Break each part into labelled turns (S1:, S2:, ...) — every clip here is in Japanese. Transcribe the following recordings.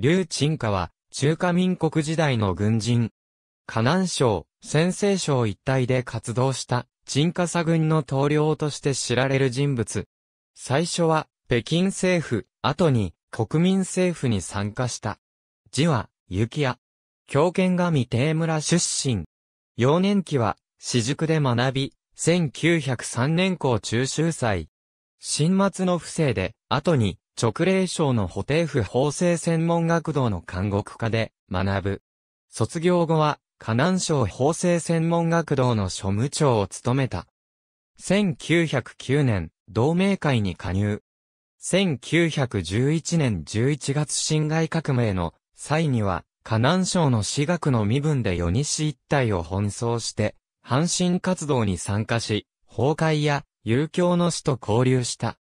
S1: 劉鎮華は、中華民国時代の軍人。河南省、先西省一帯で活動した、鎮華左軍の統領として知られる人物。最初は、北京政府、後に、国民政府に参加した。字は、雪屋。狂犬神帝村出身。幼年期は、私塾で学び、1903年校中秋祭。新末の不正で、後に、直令省の補定府法制専門学堂の監獄科で学ぶ。卒業後は、河南省法制専門学堂の庶務長を務めた。1909年、同盟会に加入。1911年11月辛亥革命の際には、河南省の私学の身分で与西一帯を奔走して、阪神活動に参加し、崩壊や、遊興の死と交流した。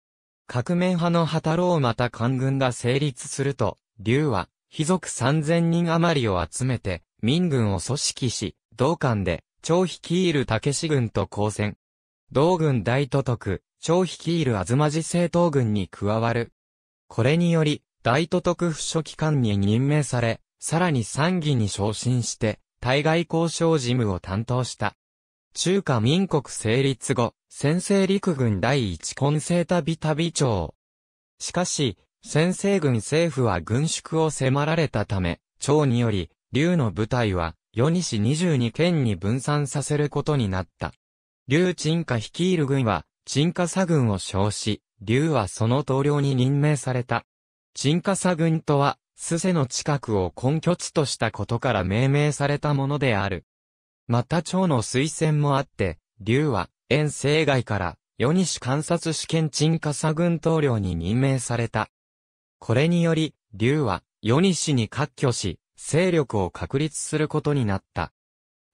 S1: 革命派の旗郎また官軍が成立すると、竜は、貴族3000人余りを集めて、民軍を組織し、同館で、長率いる武士軍と交戦。同軍大都督、長率いる東寺政党軍に加わる。これにより、大都督府書記官に任命され、さらに参議に昇進して、対外交渉事務を担当した。中華民国成立後、先制陸軍第一混成旅旅長。しかし、先制軍政府は軍縮を迫られたため、長により、竜の部隊は、世西22県に分散させることになった。竜鎮下率いる軍は、鎮下佐軍を称し、竜はその統領に任命された。鎮下佐軍とは、須瀬の近くを根拠地としたことから命名されたものである。また蝶の推薦もあって、竜は、遠征外から、世西観察試験鎮火佐軍統領に任命された。これにより、竜は、世西に割拠し、勢力を確立することになった。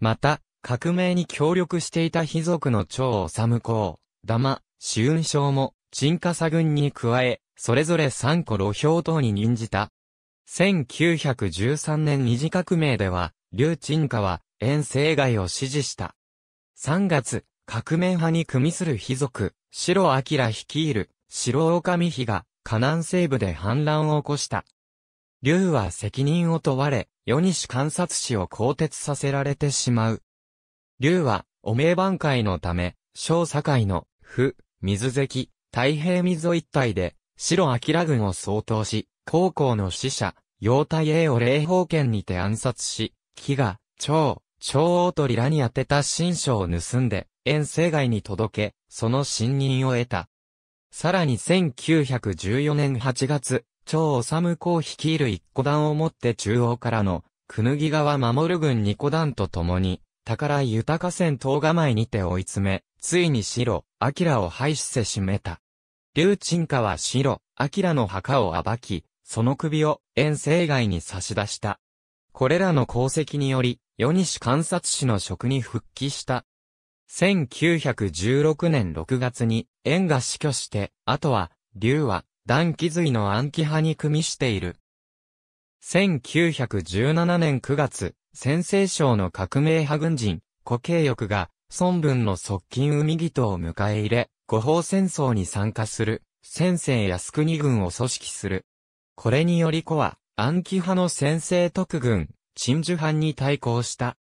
S1: また、革命に協力していた貴族のを治公、ダ玉、朱雲将も、鎮火佐軍に加え、それぞれ三個路標等に任じた。1913年二次革命では、劉鎮火は、遠征外を支持した。3月、革命派に組みする貴族、白明率いる、白狼妃が、河南西部で反乱を起こした。劉は責任を問われ、世西観察使を更迭させられてしまう。劉は、お名挽回のため、小堺の、府、水関、太平溝一帯で、白明軍を総統し、高校の死者、陽太英を霊宝剣にて暗殺し、木が、長、王とリラに宛てた新書を盗んで、遠征外に届け、その信任を得た。さらに1914年8月、超治公率いる一個団をもって中央からの、くぬぎ川守る軍二個団と共に、宝豊河川東構えにて追い詰め、ついに白、明を廃止せしめた。劉鎮家は白、明の墓を暴き、その首を遠征外に差し出した。これらの功績により、与西観察士の職に復帰した。1916年6月に、縁が死去して、あとは、竜は、断気髄の暗記派に組みしている。1917年9月、先制省の革命派軍人、古慶翼が、孫文の側近海義を迎え入れ、五方戦争に参加する、先生靖国軍を組織する。これにより子は、暗記派の先生特軍、真珠藩に対抗した。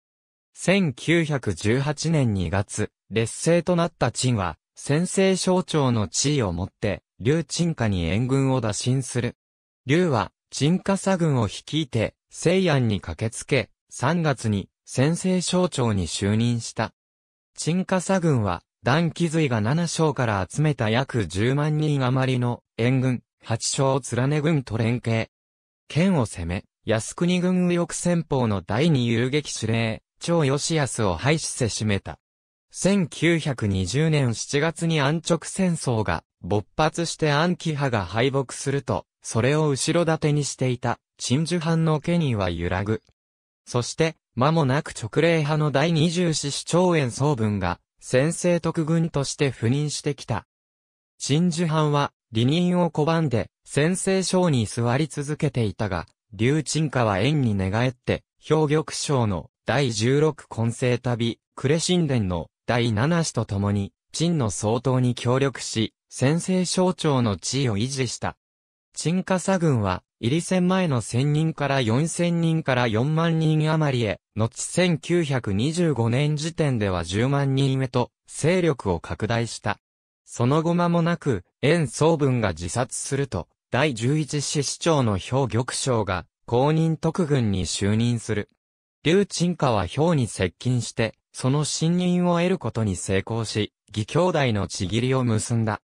S1: 1918年2月、劣勢となった陳は、先制省庁の地位をもって、劉陳家に援軍を打診する。劉は、陳家佐軍を率いて、西安に駆けつけ、3月に、先制省庁に就任した。陳家佐軍は、段気髄が7省から集めた約10万人余りの援軍、8省を連ね軍と連携。県を攻め、靖国軍右翼戦法の第二遊撃司令、長吉康を廃止せしめた。1920年7月に安直戦争が勃発して安徽派が敗北すると、それを後ろ盾にしていた、真珠藩の家には揺らぐ。そして、間もなく直令派の第二十四市長園総文が、先制特軍として赴任してきた。真珠藩は、離任を拒んで、先制省に座り続けていたが、竜鎮歌は縁に寝返って、氷玉章の第16混成旅、呉神殿の第7子と共に、鎮の総統に協力し、先制省庁の地位を維持した。鎮家佐軍は、入り戦前の1000人から4000人から4万人余りへ、後1925年時点では10万人へと、勢力を拡大した。その後間もなく、縁総分が自殺すると、第11市市長の氷玉章が公認特軍に就任する。劉鎮華は氷に接近して、その信任を得ることに成功し、義兄弟のちぎりを結んだ。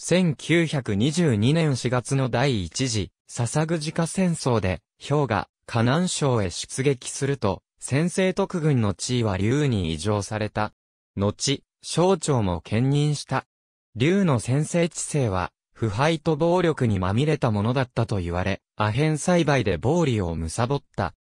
S1: 1922年4月の第一次、笹ぐじか戦争で、氷が河南省へ出撃すると、先制特軍の地位は劉に移譲された。後、省庁も兼任した。劉の先制知性は、腐敗と暴力にまみれたものだったと言われ、アヘン栽培で暴利を貪った。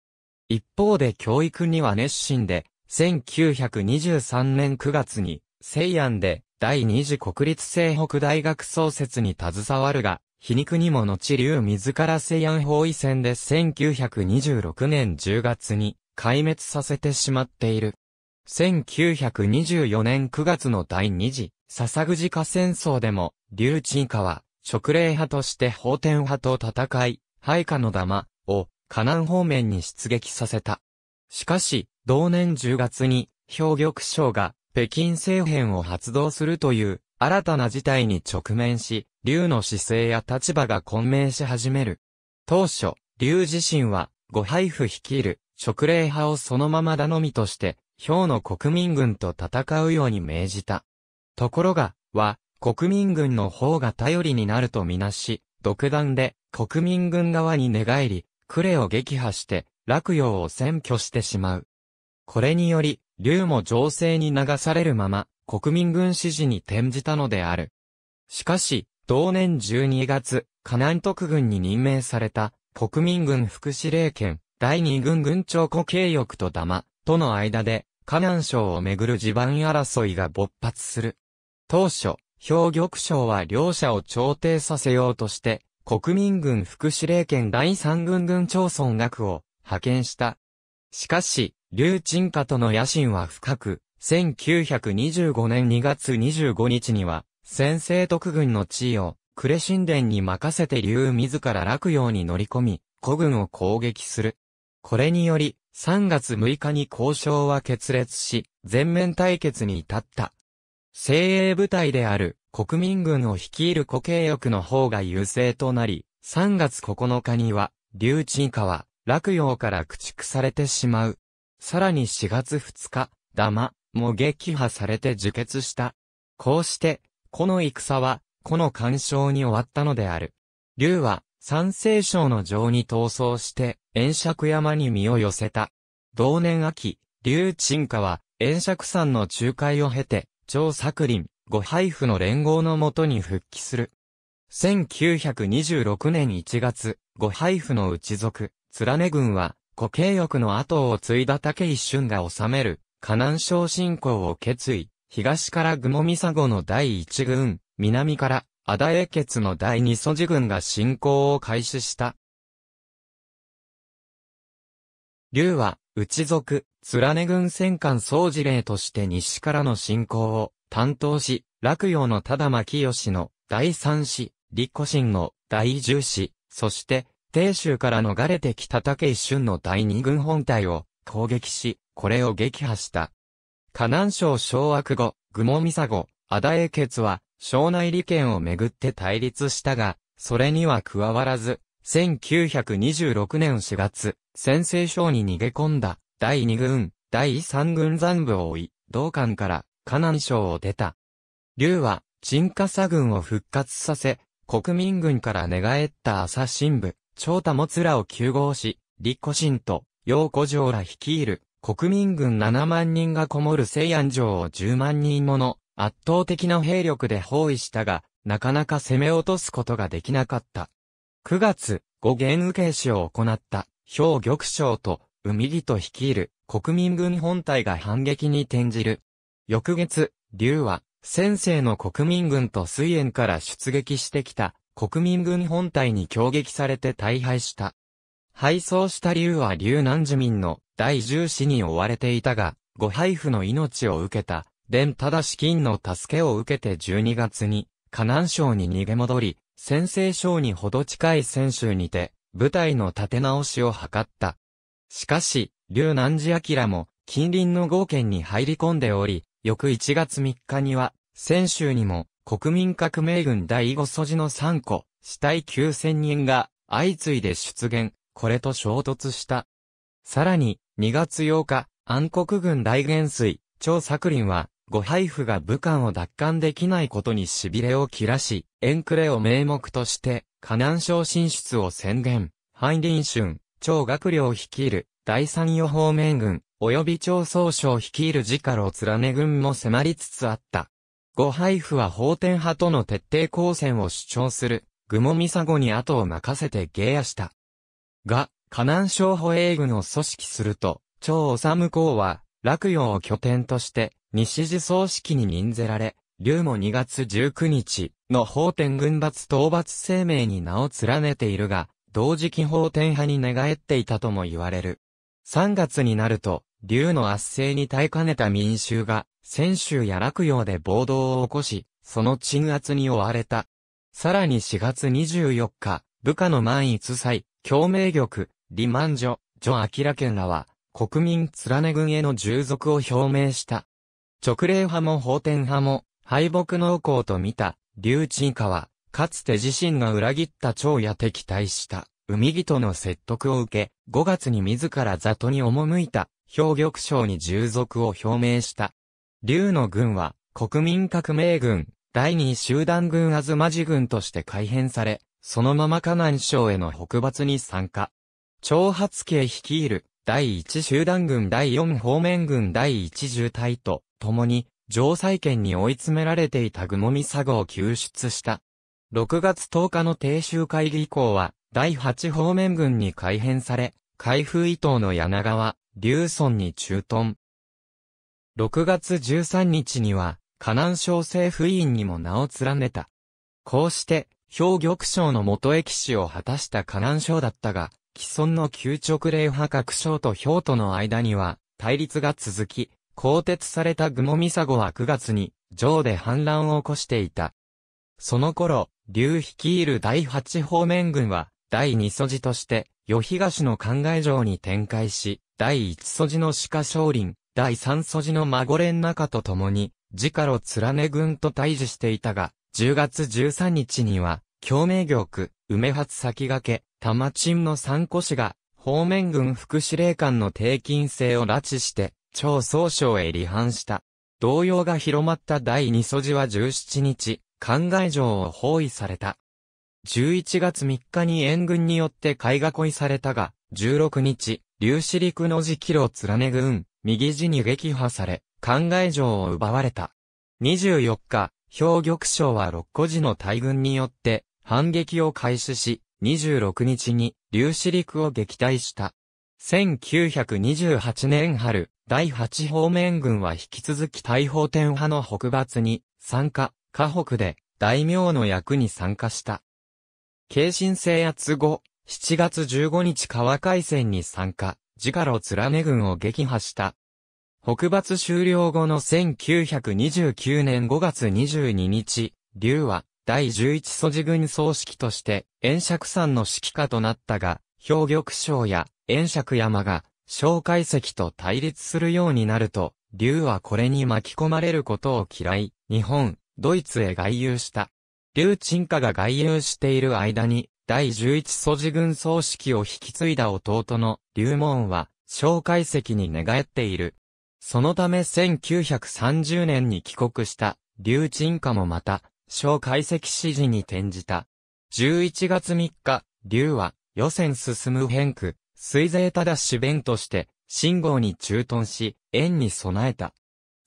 S1: 一方で教育には熱心で、1923年9月に、西安で第二次国立西北大学創設に携わるが、皮肉にも後流自ら西安包囲戦で1926年10月に壊滅させてしまっている。1924年9月の第二次、笹口火戦争でも、劉鎮火は職礼派として法典派と戦い、配下の玉を河南方面に出撃させた。しかし、同年10月に、兵玉将が北京政変を発動するという新たな事態に直面し、劉の姿勢や立場が混迷し始める。当初、劉自身は、ご配布率いる、職礼派をそのまま頼みとして、兵の国民軍と戦うように命じた。ところが、は、国民軍の方が頼りになるとみなし、独断で国民軍側に寝返り、呉を撃破して、洛陽を占拠してしまう。これにより、竜も情勢に流されるまま、国民軍支持に転じたのである。しかし、同年12月、河南特軍に任命された、国民軍副司令権、第二軍軍長古慶翼と玉、との間で、河南省をめぐる地盤争いが勃発する。当初、兵玉将は両者を調停させようとして、国民軍副司令権第三軍軍長村学を派遣した。しかし、劉鎮下との野心は深く、1925年2月25日には、先制特軍の地位を、呉神殿に任せて劉自ら落陽に乗り込み、古軍を攻撃する。これにより、3月6日に交渉は決裂し、全面対決に至った。精鋭部隊である国民軍を率いる古形翼の方が優勢となり、3月9日には、竜鎮以下は、落葉から駆逐されてしまう。さらに4月2日、ダマも撃破されて受決した。こうして、この戦は、この干渉に終わったのである。竜は、三世省の城に逃走して、炎釈山に身を寄せた。同年秋、竜鎮火は、炎釈山の仲介を経て、張作林、ご配布の連合のもとに復帰する。1926年1月、ご配布の内族、連根軍は、古慶翼の後を継いだ竹一春が治める、河南省侵攻を決意、東から雲見佐護の第一軍、南から、阿田英決の第二祖地軍が侵攻を開始した。竜は、内族、スラネ軍戦艦総司令として西からの進攻を担当し、落葉の忠巻義の第三子、立古神の第十子、そして、定州から逃れてきた武井春の第二軍本隊を攻撃し、これを撃破した。河南省掌握後、愚問佐後、阿田英傑は、省内利権をめぐって対立したが、それには加わらず、1926年4月、先制省に逃げ込んだ。第2軍、第3軍残部を追い、同艦から河南省を出た。劉は、鎮火佐軍を復活させ、国民軍から寝返った朝新部、長田もつらを急合し、李古新と、陽古城ら率いる、国民軍7万人がこもる西安城を10万人もの、圧倒的な兵力で包囲したが、なかなか攻め落とすことができなかった。9月、五元受け師を行った、兵玉将と海里と率いる国民軍本隊が反撃に転じる。翌月、竜は、先生の国民軍と水炎から出撃してきた国民軍本隊に強撃されて大敗した。敗走した竜は竜南住民の第十子に追われていたが、ご配布の命を受けた、伝忠資金の助けを受けて12月に、河南省に逃げ戻り、先生省にほど近い泉州にて、部隊の立て直しを図った。しかし、劉南寺明も、近隣の豪県に入り込んでおり、翌1月3日には、泉州にも、国民革命軍第5素地の3個、死体9000人が、相次いで出現、これと衝突した。さらに、2月8日、暗黒軍大元帥、張作林は、ご配布が武漢を奪還できないことに痺れを切らし、遠暮れを名目として、河南省進出を宣言。ハイリン春、張学良率いる第三予方面軍、及び張総将率いる自家老連ね軍も迫りつつあった。五配布は法天派との徹底抗戦を主張する、具もミサゴに後を任せて下野した。が、河南省保衛軍を組織すると、張治公は、洛陽を拠点として、西寺葬式に任ぜられ、龍も2月19日の法天軍閥討伐声明に名を連ねているが、同時期法天派に寝返っていたとも言われる。3月になると、竜の圧政に耐えかねた民衆が、泉州や洛陽で暴動を起こし、その鎮圧に追われた。さらに4月24日、部下の満一祭、共鳴玉、李万女、女明県らは、国民連軍への従属を表明した。直令派も法典派も、敗北農耕と見た、竜鎮以下は、かつて自身が裏切った長や敵対した海人の説得を受け、5月に自ら里に赴いた、兵玉将に従属を表明した。竜の軍は、国民革命軍、第2集団軍東じ軍として改編され、そのまま河南省への北伐に参加。長発家率いる、第1集団軍第4方面軍第1重隊と、共に、城西圏に追い詰められていた具もみ佐合を救出した。6月10日の定州会議以降は、第8方面軍に改編され、海風伊東の柳川、竜村に駐屯。6月13日には、河南省政府委員にも名を連ねた。こうして、兵玉省の元駅士を果たした河南省だったが、既存の旧直令派各省と兵との間には、対立が続き、更迭された雲見佐護は9月に、城で反乱を起こしていた。その頃、劉率いる第八方面軍は、第二素地として、与東の考え城に展開し、第一素地の鹿少林、第三素地の孫連中と共に、自家路連ね軍と対峙していたが、10月13日には、共鳴玉、梅発先駆け、玉鎮の三個氏が、方面軍副司令官の低金制を拉致して、超総省へ離反した。動揺が広まった第二素地は17日、灌漑城を包囲された。11月3日に援軍によって海い囲いされたが、16日、竜子陸の時キロ連ね軍、右地に撃破され、灌漑城を奪われた。24日、兵玉将は六個寺の大軍によって、反撃を開始し、26日に、竜子陸を撃退した。1928年春、第8方面軍は引き続き大砲天派の北伐に参加、河北で大名の役に参加した。慶神制圧後、7月15日川海戦に参加、自家老連根軍を撃破した。北伐終了後の1929年5月22日、龍は第11素地軍総指揮として、炎釈山の指揮下となったが、兵玉将や炎釈山が、小海石と対立するようになると、龍はこれに巻き込まれることを嫌い、日本、ドイツへ外遊した。劉鎮華が外遊している間に、第11素地軍葬式を引き継いだ弟の劉門は、小介石に寝返っている。そのため1930年に帰国した劉鎮華もまた、小介石指示に転じた。11月3日、劉は、予選進む変区、水税ただし弁として、信号に駐屯し、縁に備えた。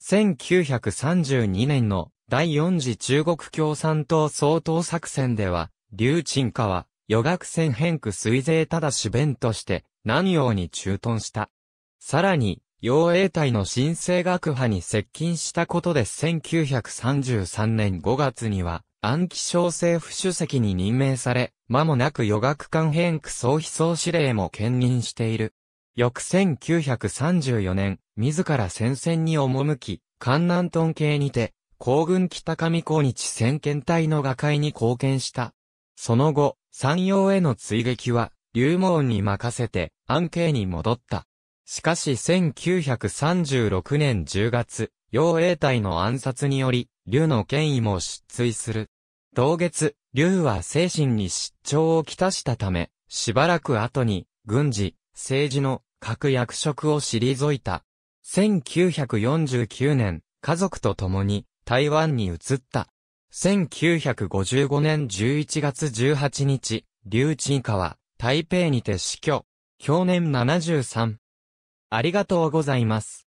S1: 1932年の第四次中国共産党総統作戦では、劉鎮華は、予学戦変区水税ただし弁として、南洋に駐屯した。さらに、洋英隊の新生学派に接近したことで1933年5月には、安徽省政府主席に任命され、間もなく予学官編区総飛総司令も兼任している。翌1934年、自ら戦線に赴き、関南屯系にて、皇軍北上港日先遣隊の瓦解に貢献した。その後、山陽への追撃は、龍門に任せて、安慶に戻った。しかし1936年10月、洋英隊の暗殺により、龍の権威も失墜する。同月、龍は精神に失調をきたしたため、しばらく後に、軍事、政治の各役職を退いた。1949年、家族と共に台湾に移った。1955年11月18日、劉鎮華は台北にて死去。去年73。ありがとうございます。